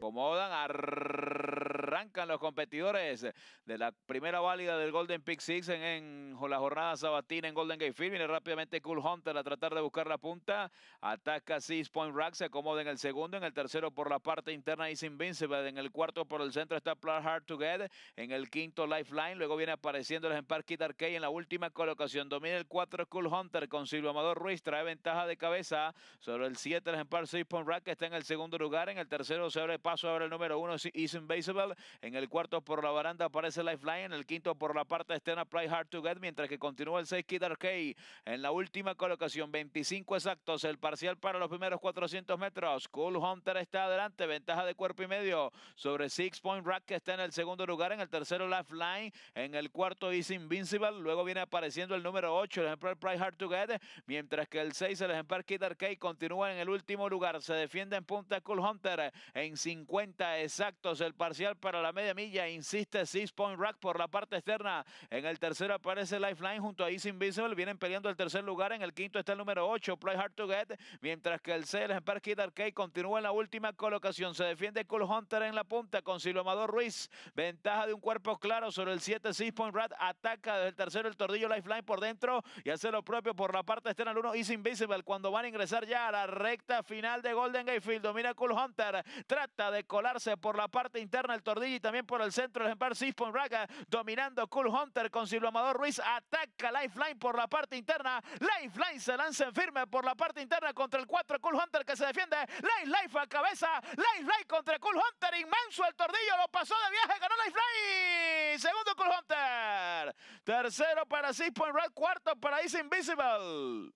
acomodan. Arrrr los competidores de la primera válida del Golden Pick Six en, la jornada sabatina en Golden Gate Field. Viene rápidamente Cool Hunter a tratar de buscar la punta. Ataca Six Point Rack, se acomoda en el segundo, en el tercero por la parte interna Is Invincible, en el cuarto por el centro está Plan Hard Together. en el quinto Lifeline, luego viene apareciendo el ejemplar Kid en la última colocación. Domina el 4 Cool Hunter con Silvio Amador Ruiz, trae ventaja de cabeza sobre el siete, el ejemplar Six Point Rack que está en el segundo lugar, en el tercero se abre paso ahora el número 1 Is Invincible. En el cuarto por la baranda aparece Lifeline. En el quinto por la parte externa Pride Hard to Get. Mientras que continúa el 6 Kid Arcade. En la última colocación, 25 exactos. El parcial para los primeros 400 metros. Cool Hunter está adelante. Ventaja de cuerpo y medio sobre Six Point Rack que está en el segundo lugar. En el tercero Lifeline. En el cuarto Is Invincible. Luego viene apareciendo el número 8, el ejemplar Pride Hard to Get. Mientras que el 6, el ejemplar Kid Arcade, continúa en el último lugar. Se defiende en punta Cool Hunter en 50 exactos. El parcial para la media milla. Insiste Six Point Rack por la parte externa. En el tercero aparece Lifeline junto a Easy Invisible. Vienen peleando el tercer lugar. En el quinto está el número 8, Play Hard to Get. Mientras que el C, el Kid Arcade, continúa en la última colocación. Se defiende Cool Hunter en la punta con Silomador Ruiz. Ventaja de un cuerpo claro sobre el 7, Six Point Rack. Ataca desde el tercero el Tordillo Lifeline por dentro y hace lo propio por la parte externa el 1, Easy Invisible. Cuando van a ingresar ya a la recta final de Golden Gate Field, domina Cool Hunter. Trata de colarse por la parte interna el Tordillo y también por el centro, el ejemplar Point Raga dominando Cool Hunter con Silvio Ruiz, ataca Lifeline por la parte interna, Lifeline se lanza en firme por la parte interna contra el 4 Cool Hunter que se defiende, Lifeline Life a cabeza, Lifeline contra Cool Hunter, inmenso el tordillo, lo pasó de viaje, ganó Lifeline, segundo Cool Hunter, tercero para Six Point Red, cuarto para Is Invisible.